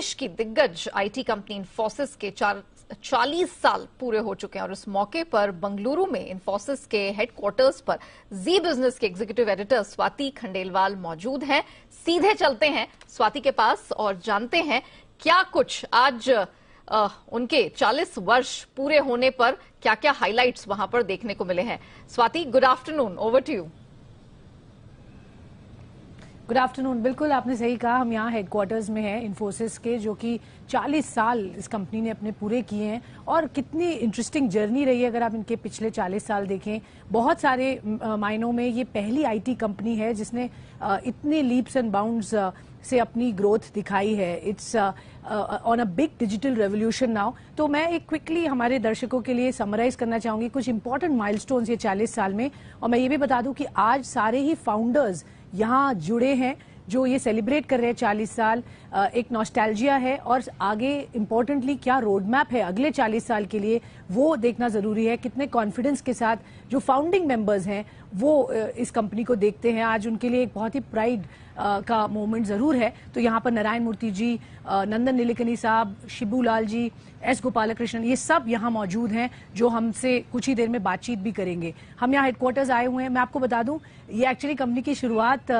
देश की दिग्गज आईटी कंपनी इन्फोसिस के चार, 40 साल पूरे हो चुके हैं और इस मौके पर बंगलुरु में इन्फोसिस के हेडक्वार्टर्स पर जी बिजनेस के एग्जीक्यूटिव एडिटर स्वाति खंडेलवाल मौजूद हैं सीधे चलते हैं स्वाति के पास और जानते हैं क्या कुछ आज आ, उनके 40 वर्ष पूरे होने पर क्या क्या हाईलाइट्स वहां पर देखने को मिले हैं Swati good afternoon over to you good afternoon बिल्कुल आपने सही कहा हम यहाँ हेडक्वार्टर्स में हैं इन्फोसिस के जो कि 40 साल इस कंपनी ने अपने पूरे किए हैं और कितनी इंटरेस्टिंग जर्नी रही है अगर आप इनके पिछले 40 साल देखें बहुत सारे मायनों में ये पहली आईटी कंपनी है जिसने इतने लीप्स एंड बाउंड्स से अपनी ग्रोथ दिखाई है it's on a big digital revolution now तो मैं एक क्विकली हमारे दर्शकों के लिए समराइज करना चाहूंगी कुछ इंपॉर्टेंट माइलस्टोन्स ये 40 साल में और मैं ये भी बता दूं कि आज सारे ही फाउंडर्स यहाँ जुड़े हैं जो ये सेलिब्रेट कर रहे हैं चालीस साल एक नॉस्टैल्जिया है और आगे इम्पोर्टेंटली क्या रोड मैप है अगले चालीस साल के लिए वो देखना जरूरी है कितने कॉन्फिडेंस के साथ जो फाउंडिंग मेंबर्स हैं वो इस कंपनी को देखते हैं आज उनके लिए एक बहुत ही प्राइड का मोमेंट जरूर है तो यहाँ पर नारायण मूर्ति जी नंदन नीलकनी साहब शिबू लाल जी एस गोपाल कृष्ण ये सब यहाँ मौजूद हैं जो हमसे कुछ ही देर में बातचीत भी करेंगे हम यहाँ हेडक्वार्टर्स आए हुए हैं मैं आपको बता दूं ये एक्चुअली कंपनी की शुरुआत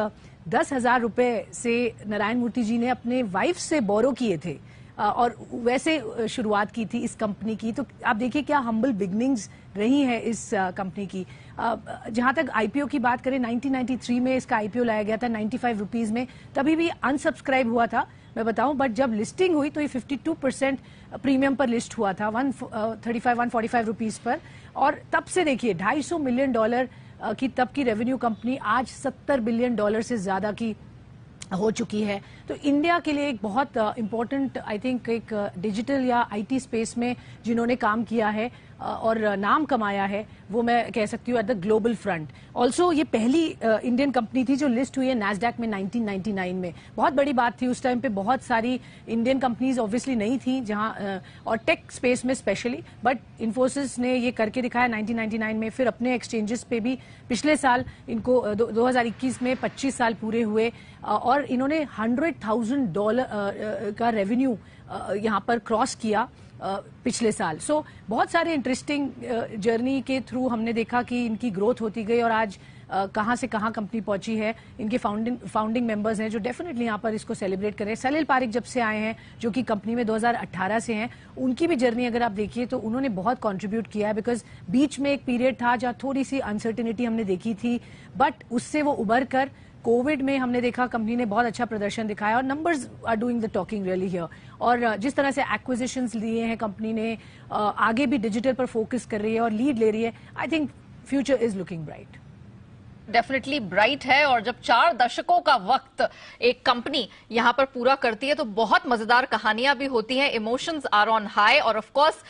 दस हजार रूपये से नारायण मूर्ति जी ने अपने वाइफ से बोरो किए थे और वैसे शुरुआत की थी इस कंपनी की तो आप देखिए क्या हम्बल बिगनिंग्स रही है इस कंपनी की जहां तक आईपीओ की बात करें 1993 में इसका आईपीओ लाया गया था 95 रुपीज में तभी भी अनसब्सक्राइब हुआ था मैं बताऊं बट जब लिस्टिंग हुई तो ये 52 परसेंट प्रीमियम पर लिस्ट हुआ था वन थर्टी फाइव वन पर और तब से देखिए 250 मिलियन डॉलर की तब की रेवेन्यू कंपनी आज 70 बिलियन डॉलर से ज्यादा की हो चुकी है तो इंडिया के लिए एक बहुत इंपॉर्टेंट आई थिंक एक डिजिटल या आईटी स्पेस में जिन्होंने काम किया है और नाम कमाया है वो मैं कह सकती हूँ at the global front also ये पहली इंडियन कंपनी थी जो लिस्ट हुई है नैसडैक में 1999 में बहुत बड़ी बात थी उस टाइम पे बहुत सारी इंडियन कंपनीज ऑब्वियसली नहीं थी जहाँ और टेक स्पेस में स्पेशली बट इन्फोसिस ने ये करके दिखाया 1999 में फिर अपने एक्सचेंजेस पे भी पिछले साल इनको दो 2021 में पच्चीस साल पूरे हुए और इन्होंने हंड्रेड डॉलर का रेवेन्यू यहाँ पर क्रॉस किया पिछले साल सो so, बहुत सारे इंटरेस्टिंग जर्नी के थ्रू हमने देखा कि इनकी ग्रोथ होती गई और आज कहाँ से कहाँ कंपनी पहुंची है इनके फाउंडिंग फाउंडिंग मेंबर्स हैं जो डेफिनेटली यहाँ पर इसको सेलिब्रेट करें सलील पारिक जब से आए हैं जो कि कंपनी में 2018 से हैं उनकी भी जर्नी अगर आप देखिए तो उन्होंने बहुत कॉन्ट्रीब्यूट किया है बिकॉज बीच में एक पीरियड था जहां थोड़ी सी अनसर्टिनिटी हमने देखी थी बट उससे वो उभर कर कोविड में हमने देखा कंपनी ने बहुत अच्छा प्रदर्शन दिखाया और numbers are doing the talking really here और जिस तरह से एक्विजिशंस लिए हैं कंपनी ने आगे भी डिजिटल पर फोकस कर रही है और लीड ले रही है I think future is looking bright definitely bright है और जब चार दशकों का वक्त एक कंपनी यहां पर पूरा करती है तो बहुत मजेदार कहानियां भी होती हैं इमोशंस आर ऑन हाई और ऑफ कोर्स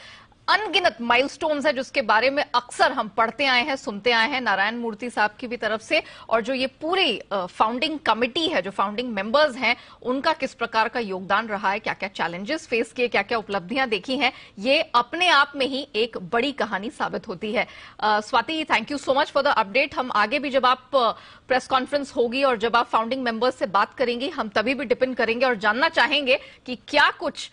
अनगिनत माइलस्टोन्स है जिसके बारे में अक्सर हम पढ़ते आए हैं सुनते आए हैं नारायण मूर्ति साहब की भी तरफ से और जो ये पूरी फाउंडिंग कमिटी है जो फाउंडिंग मेंबर्स हैं उनका किस प्रकार का योगदान रहा है क्या क्या चैलेंजेस फेस किए क्या क्या उपलब्धियां देखी हैं ये अपने आप में ही एक बड़ी कहानी साबित होती है Swati thank you so much for the update हम आगे भी जब आप प्रेस कॉन्फ्रेंस होगी और जब आप फाउंडिंग मेंबर्स से बात करेंगे हम तभी भी डिपेंड करेंगे और जानना चाहेंगे कि क्या कुछ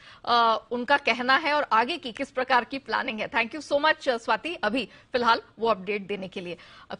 उनका कहना है और आगे की किस प्रकार की प्लानिंग है thank you so much Swati अभी फिलहाल वो अपडेट देने के लिए